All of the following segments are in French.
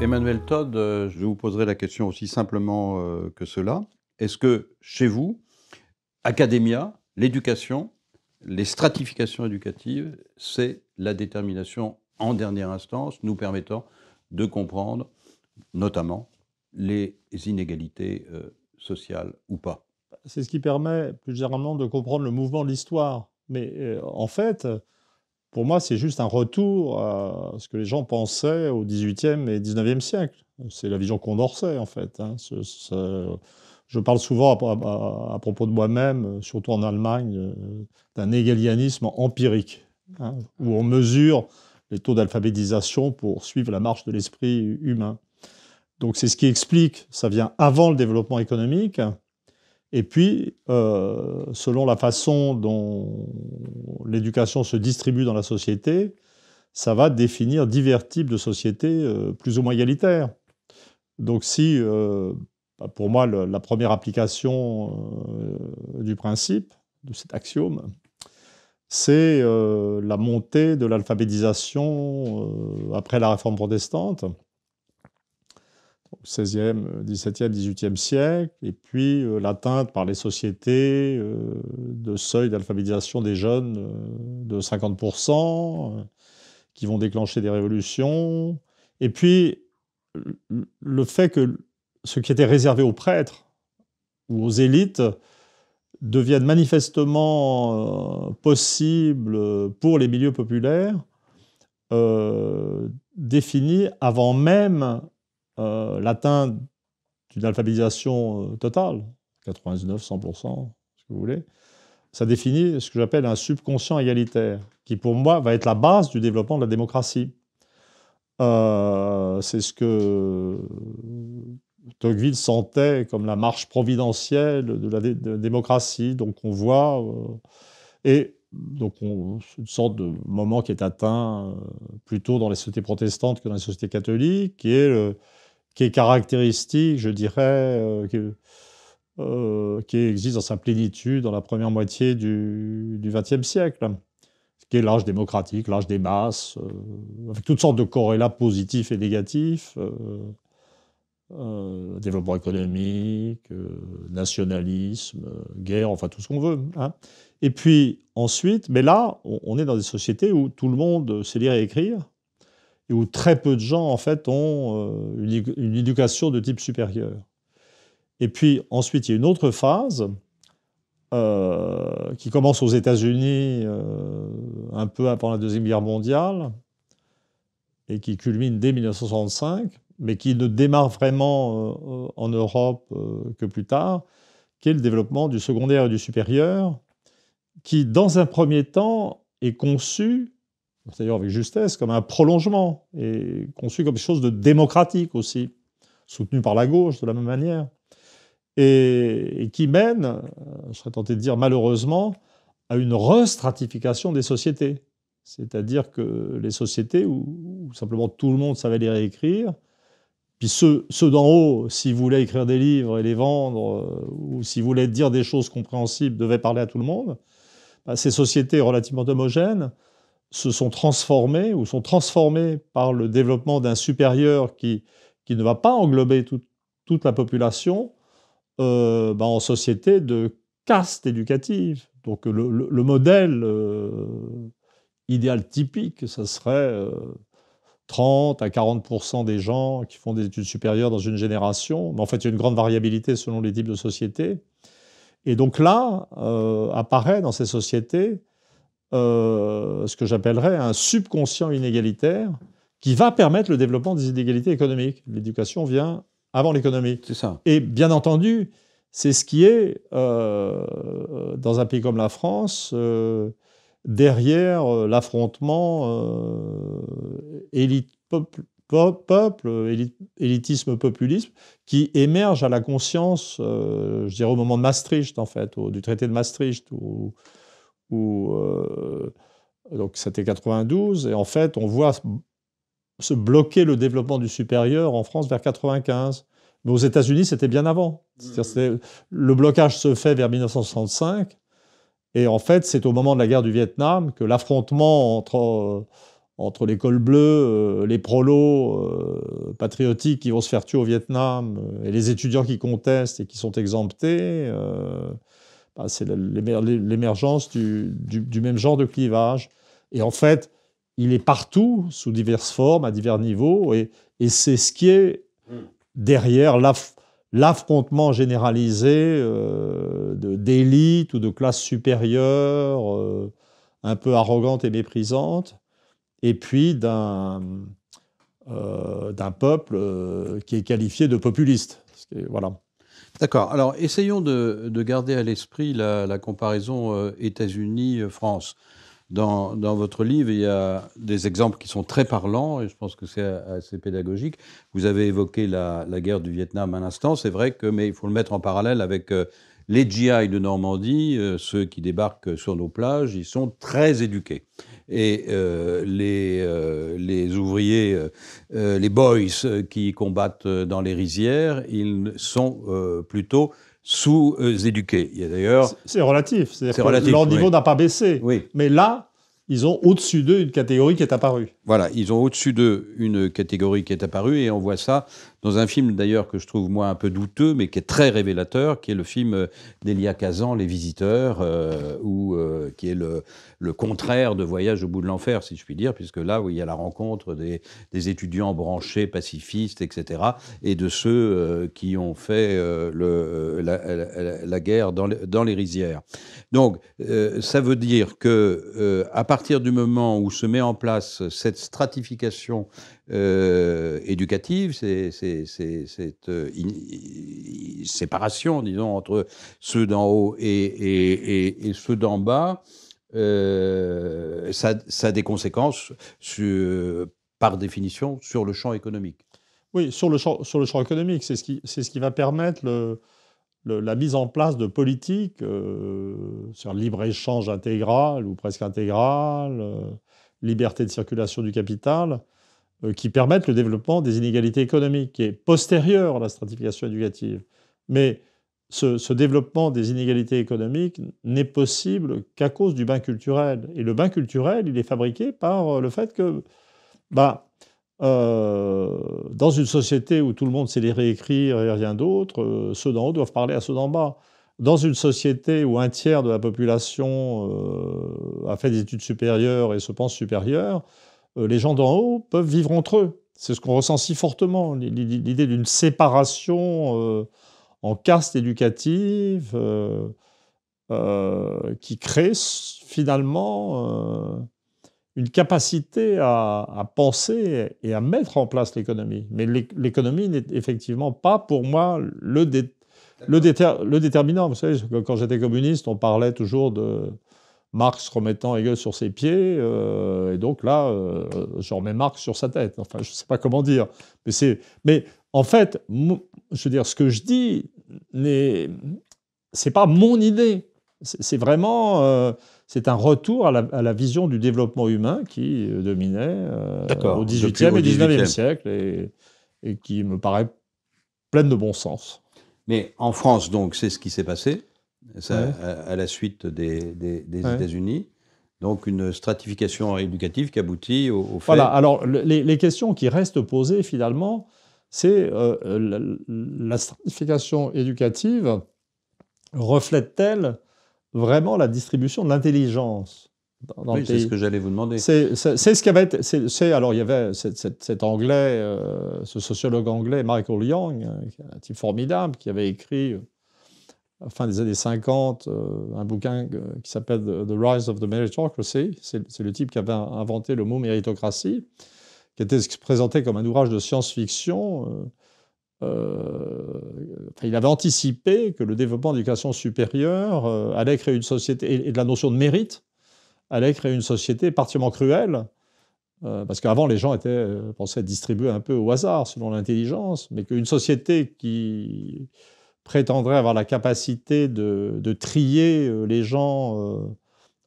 Emmanuel Todd, euh, je vous poserai la question aussi simplement euh, que cela. Est-ce que chez vous, academia, l'éducation, les stratifications éducatives, c'est la détermination en dernière instance nous permettant de comprendre notamment les inégalités euh, sociales ou pas C'est ce qui permet plus généralement de comprendre le mouvement de l'histoire. Mais en fait, pour moi, c'est juste un retour à ce que les gens pensaient au XVIIIe et XIXe siècle. C'est la vision Condorcet, en fait. Hein. Je parle souvent à, propos de moi-même, surtout en Allemagne, euh, d'un égalianisme empirique, hein, où on mesure les taux d'alphabétisation pour suivre la marche de l'esprit humain. Donc c'est ce qui explique, ça vient avant le développement économique, et puis, euh, selon la façon dont l'éducation se distribue dans la société, ça va définir divers types de sociétés euh, plus ou moins égalitaires. Donc si, euh, bah, pour moi, la première application du principe, de cet axiome, c'est la montée de l'alphabétisation après la réforme protestante, XVIe, XVIIe, XVIIIe siècle, et puis euh, l'atteinte par les sociétés euh, de seuil d'alphabétisation des jeunes euh, de 50%, qui vont déclencher des révolutions, et puis le fait que ce qui était réservé aux prêtres ou aux élites devienne manifestement possible pour les milieux populaires. Euh, avant même euh, l'atteinte d'une alphabétisation euh, totale, 99, 100%, ce que vous voulez, ça définit ce que j'appelle un subconscient égalitaire, qui pour moi va être la base du développement de la démocratie. Euh, c'est ce que Tocqueville sentait comme la marche providentielle de la, démocratie. Donc on voit, et donc on, une sorte de moment qui est atteint plutôt dans les sociétés protestantes que dans les sociétés catholiques, qui est qui est caractéristique, je dirais, euh, euh, qui, existe dans sa plénitude dans la première moitié du XXe siècle, qui est l'âge démocratique, l'âge des masses, euh, avec toutes sortes de corrélats positifs et négatifs. développement économique, nationalisme, guerre, enfin tout ce qu'on veut. Hein. Et puis ensuite, mais là, on est dans des sociétés où tout le monde sait lire et écrire, et où très peu de gens, en fait, ont euh, une éducation de type supérieur. Et puis ensuite, il y a une autre phase euh, qui commence aux États-Unis euh, un peu avant la Deuxième Guerre mondiale et qui culmine dès 1965, mais qui ne démarre vraiment en Europe que plus tard, qui est le développement du secondaire et du supérieur, qui, dans un premier temps, est conçu d'ailleurs avec justesse, comme un prolongement et conçu comme quelque chose de démocratique aussi, soutenu par la gauche de la même manière, et, qui mène, euh, je serais tenté de dire malheureusement, à une restratification des sociétés. C'est-à-dire que les sociétés où, simplement tout le monde savait les réécrire écrire, puis ceux, ceux d'en haut, s'ils voulaient écrire des livres et les vendre, euh, ou s'ils voulaient dire des choses compréhensibles, devaient parler à tout le monde, bah, ces sociétés relativement homogènes se sont transformés ou sont transformés par le développement d'un supérieur qui, ne va pas englober toute la population euh, bah, en société de caste éducative. Donc le, modèle euh, idéal typique, ce serait 30 euh, à 40 des gens qui font des études supérieures dans une génération. Mais en fait, il y a une grande variabilité selon les types de sociétés. Et donc là, apparaît dans ces sociétés euh, ce que j'appellerais un subconscient inégalitaire qui va permettre le développement des inégalités économiques. L'éducation vient avant l'économie. C'est ça. Et bien entendu, c'est ce qui est, euh, dans un pays comme la France, euh, derrière l'affrontement élite-peuple, peuple, élitisme-populisme, qui émerge à la conscience, je dirais au moment de Maastricht, en fait, du traité de Maastricht, ou euh, donc c'était 92, et en fait, on voit se bloquer le développement du supérieur en France vers 95. Mais aux États-Unis, c'était bien avant. Mmh. le blocage se fait vers 1965, et en fait, c'est au moment de la guerre du Vietnam que l'affrontement entre, euh, entre l'école bleue, euh, les prolos patriotiques qui vont se faire tuer au Vietnam, et les étudiants qui contestent et qui sont exemptés, bah, c'est l'émergence du, même genre de clivage. Et en fait, il est partout, sous diverses formes, à divers niveaux, et, c'est ce qui est derrière l'affrontement généralisé euh, d'élite ou de classe supérieure, euh, un peu arrogante et méprisante, et puis d'un euh, peuple euh, qui est qualifié de populiste. Voilà. D'accord. Alors, essayons de, garder à l'esprit la, comparaison euh, États-Unis-France. Euh, dans, votre livre, il y a des exemples qui sont très parlants, et je pense que c'est assez pédagogique. Vous avez évoqué la, guerre du Vietnam à l'instant, c'est vrai que, mais il faut le mettre en parallèle avec euh, les GI de Normandie, euh, ceux qui débarquent sur nos plages, ils sont très éduqués. Et euh, les, euh, les, ouvriers, les boys qui combattent dans les rizières, ils sont plutôt sous-éduqués. Il y d'ailleurs... C'est relatif. C'est Leur niveau n'a pas baissé. Mais là, ils ont au-dessus d'eux une catégorie qui est apparue. Voilà, ils ont au-dessus d'eux une catégorie qui est apparue et on voit ça dans un film d'ailleurs que je trouve moi un peu douteux mais qui est très révélateur, qui est le film euh, d'Elia Kazan, Les Visiteurs, euh, ou euh, qui est le, contraire de Voyage au bout de l'enfer, si je puis dire, puisque là où il y a la rencontre des, étudiants branchés, pacifistes, etc., et de ceux qui ont fait la, guerre dans, dans, les rizières. Donc ça veut dire que à partir du moment où se met en place cette cette stratification euh, éducative, c'est cette euh, séparation, disons, entre ceux d'en haut et, ceux d'en bas, euh, ça, a des conséquences sur, par définition sur le champ économique. Oui, sur le champ, sur le champ économique, c'est ce, qui, ce qui va permettre le, la mise en place de politiques sur le libre-échange intégral ou presque intégral, liberté de circulation du capital, euh, qui permettent le développement des inégalités économiques, qui est postérieure à la stratification éducative. Mais ce, développement des inégalités économiques n'est possible qu'à cause du bain culturel. Et le bain culturel, il est fabriqué par euh, le fait que, bah, euh, dans une société où tout le monde sait les réécrire et rien d'autre, ceux d'en haut doivent parler à ceux d'en bas dans une société où un tiers de la population euh, a fait des études supérieures et se pense supérieure, euh, les gens d'en haut peuvent vivre entre eux. C'est ce qu'on ressent si fortement, l'idée d'une séparation euh, en caste éducative qui crée finalement une capacité à, penser et à mettre en place l'économie. Mais l'économie n'est effectivement pas pour moi le, détail le, déterminant, vous savez, quand j'étais communiste, on parlait toujours de Marx remettant Hegel sur ses pieds, euh, et donc là, euh, je remets Marx sur sa tête. Enfin, je ne sais pas comment dire. Mais, mais en fait, je veux dire, ce que je dis, ce n'est pas mon idée. C'est vraiment euh, c'est un retour à la, vision du développement humain qui dominait au au XVIIIe et XIXe siècle et, qui me paraît pleine de bon sens. Mais en France, donc, c'est ce qui s'est passé à, la suite des, États-Unis. Donc une stratification éducative qui aboutit au, fait. Voilà, alors les, questions qui restent posées finalement, c'est euh, la, la, stratification éducative reflète-t-elle vraiment la distribution de l'intelligence c'est ce que j'allais vous demander. C'est ce qu'il y avait. C'est alors, il y avait cet, anglais, euh, ce sociologue anglais, Michael Young, euh, un type formidable, qui avait écrit, euh, à la fin des années 50, un bouquin qui s'appelle The Rise of the Meritocracy. C'est le type qui avait inventé le mot méritocratie, qui était présenté comme un ouvrage de science-fiction. il avait anticipé que le développement de l'éducation supérieure allait créer une société, et, de la notion de mérite, allait créer une société particulièrement cruelle, euh, parce qu'avant les gens étaient, euh, pensaient distribués un peu au hasard selon l'intelligence, mais qu'une société qui prétendrait avoir la capacité de, trier euh, les gens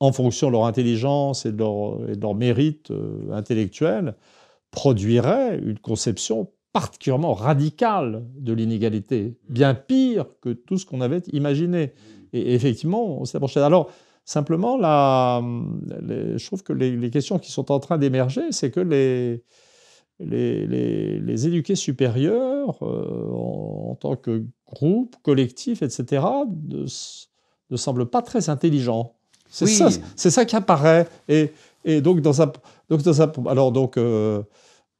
en fonction de leur intelligence et de leur, mérite intellectuel produirait une conception particulièrement radicale de l'inégalité, bien pire que tout ce qu'on avait imaginé. Et effectivement, on s'est approché. Alors, Simplement, là, je trouve que les, questions qui sont en train d'émerger, c'est que les, les, éduqués supérieurs, euh, en, tant que groupe, collectif, etc., ne, ne semblent pas très intelligents. C'est ça, ça, qui apparaît. Et, et donc, dans un, donc, alors donc, euh,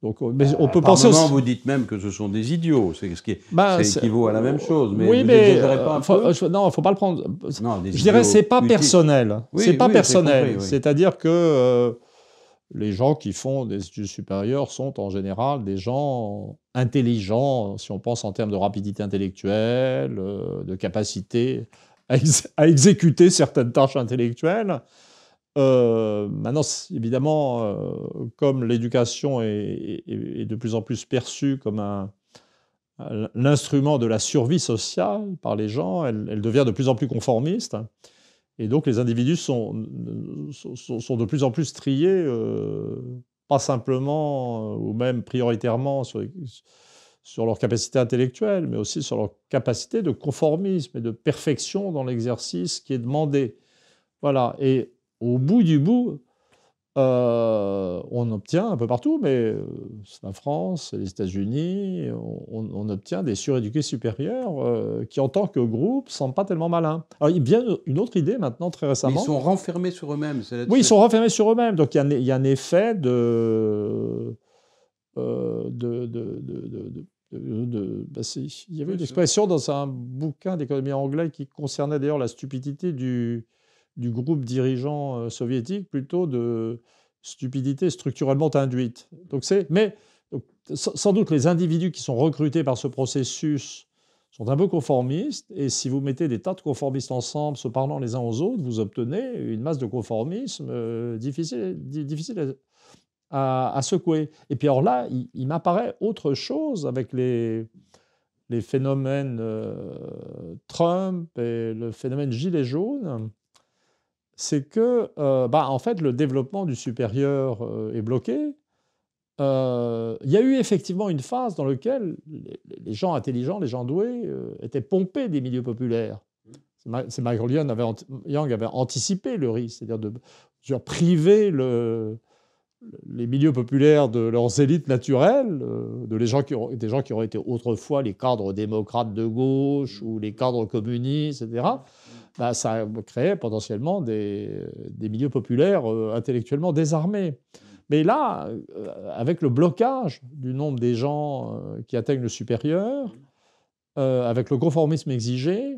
euh, mais on euh, peut penser. Moment, vous dites même que ce sont des idiots. C'est ce qui est, bah, équivaut à la même chose. Mais oui, mais pas un faut, peu euh, non, faut pas le prendre. je dirais c'est pas personnel. c'est pas personnel. C'est-à-dire que les gens qui font des études supérieures sont en général des gens intelligents, si on pense en termes de rapidité intellectuelle, de capacité à exécuter certaines tâches intellectuelles. Euh, maintenant, évidemment, euh, comme l'éducation est, de plus en plus perçue comme un, l'instrument de la survie sociale par les gens, elle, devient de plus en plus conformiste. Et donc les individus sont, sont, de plus en plus triés, euh, pas simplement ou même prioritairement sur, sur leur capacité intellectuelle, mais aussi sur leur capacité de conformisme et de perfection dans l'exercice qui est demandé. Voilà. Et au bout du bout, euh, on obtient un peu partout, mais euh, c'est la France, les États-Unis, on, obtient des suréduqués supérieurs euh, qui, en tant que groupe, ne sont pas tellement malins. Alors, il vient une autre idée maintenant, très récemment. ils sont renfermés sur eux-mêmes. Oui, ils sont renfermés sur eux-mêmes. Donc, il y, a un effet de. de, bah, il y avait une expression dans un bouquin d'économie anglais qui concernait d'ailleurs la stupidité du, du groupe dirigeant euh, soviétique plutôt de stupidité structurellement induite. Donc c'est, mais sans doute les individus qui sont recrutés par ce processus sont un peu conformistes, et si vous mettez des tas de conformistes ensemble, se parlant les uns aux autres, vous obtenez une masse de conformisme euh, difficile, à, secouer. Et puis alors là, il, m'apparaît autre chose avec les, phénomènes euh, Trump et le phénomène Gilet jaune c'est que, euh, bah, en fait, le développement du supérieur euh, est bloqué. Euh, il y a eu effectivement une phase dans laquelle les, gens intelligents, les gens doués, étaient pompés des milieux populaires. C'est Michael Young avait, avait, anticipé le risque, c'est-à-dire de, priver les milieux populaires de leurs élites naturelles, de des gens qui auraient été autrefois les cadres démocrates de gauche ou les cadres communistes, etc bah, ça créait potentiellement des, milieux populaires euh, intellectuellement désarmés. Mais là, euh, avec le blocage du nombre des gens euh, qui atteignent le supérieur, avec le conformisme exigé,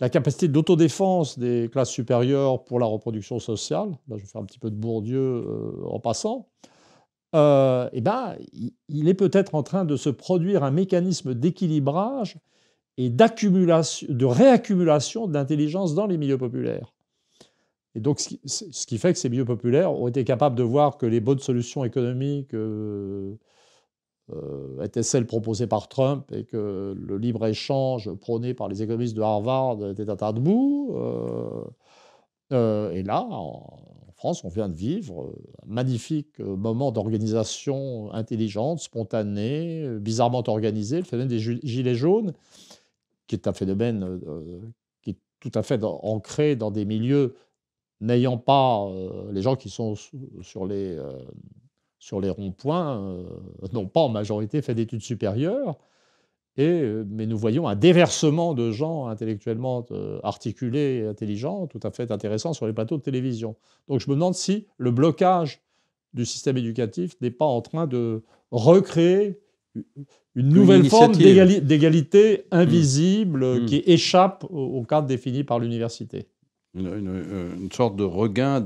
la capacité d'autodéfense des classes supérieures pour la reproduction sociale, là je vais faire un petit peu de Bourdieu en passant, eh ben, il est peut-être en train de se produire un mécanisme d'équilibrage et de réaccumulation d'intelligence dans les milieux populaires. Et donc, ce qui fait que ces milieux populaires ont été capables de voir que les bonnes solutions économiques euh, euh, étaient celles proposées par Trump et que le libre-échange prôné par les économistes de Harvard était un tas de euh, et là, en France, on vient de vivre un magnifique moment d'organisation intelligente, spontanée, bizarrement organisée, le phénomène des gilets jaunes qui est un phénomène euh, euh, qui est tout à fait ancré dans des milieux n'ayant pas euh, les gens qui sont sur les, sur les ronds-points n'ont pas en majorité fait d'études supérieures. Et, mais nous voyons un déversement de gens intellectuellement articulés et intelligents, tout à fait intéressants sur les plateaux de télévision. Donc je me demande si le blocage du système éducatif n'est pas en train de recréer une nouvelle forme d'égalité mmh. invisible mmh. qui échappe au, cadre défini par l'université. Une, sorte de regain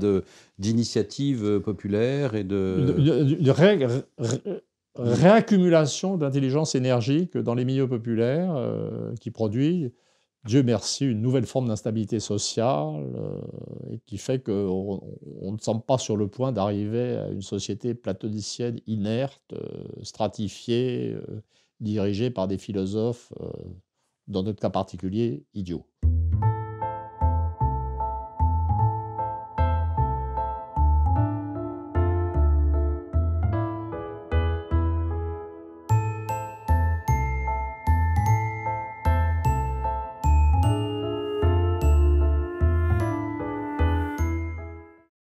d'initiative populaire et de... Une réaccumulation d'intelligence énergique dans les milieux populaires euh, qui produit Dieu merci, une nouvelle forme d'instabilité sociale euh, qui fait qu'on on ne semble pas sur le point d'arriver à une société platonicienne inerte, euh, stratifiée, euh, dirigée par des philosophes, dans notre cas particulier, idiots.